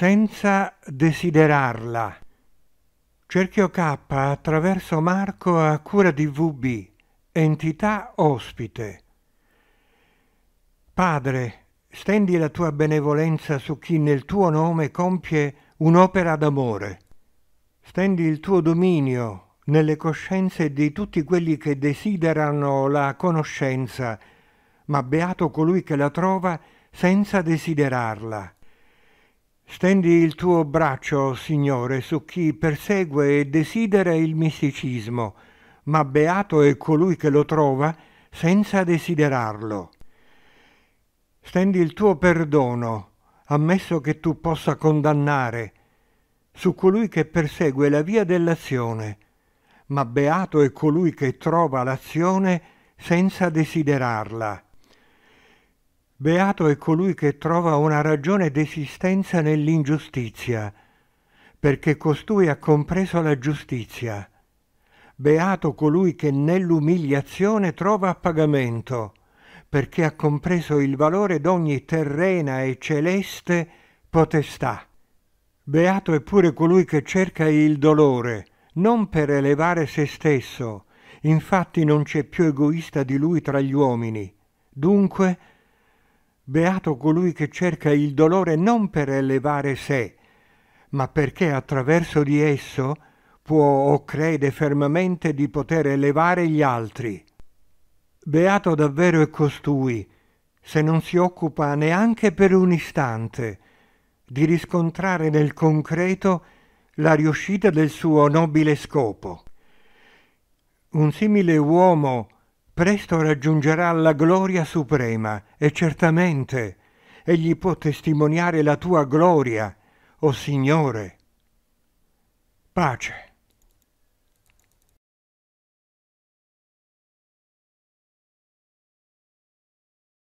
senza desiderarla. Cerchio K attraverso Marco a cura di VB, entità ospite. Padre, stendi la tua benevolenza su chi nel tuo nome compie un'opera d'amore. Stendi il tuo dominio nelle coscienze di tutti quelli che desiderano la conoscenza, ma beato colui che la trova senza desiderarla. Stendi il tuo braccio, Signore, su chi persegue e desidera il misticismo, ma beato è colui che lo trova senza desiderarlo. Stendi il tuo perdono, ammesso che tu possa condannare, su colui che persegue la via dell'azione, ma beato è colui che trova l'azione senza desiderarla. Beato è colui che trova una ragione d'esistenza nell'ingiustizia, perché costui ha compreso la giustizia. Beato colui che nell'umiliazione trova appagamento, perché ha compreso il valore d'ogni terrena e celeste potestà. Beato è pure colui che cerca il dolore, non per elevare se stesso, infatti non c'è più egoista di lui tra gli uomini. Dunque, Beato colui che cerca il dolore non per elevare sé, ma perché attraverso di esso può o crede fermamente di poter elevare gli altri. Beato davvero è costui, se non si occupa neanche per un istante di riscontrare nel concreto la riuscita del suo nobile scopo. Un simile uomo presto raggiungerà la gloria suprema e certamente egli può testimoniare la tua gloria, o oh Signore. Pace.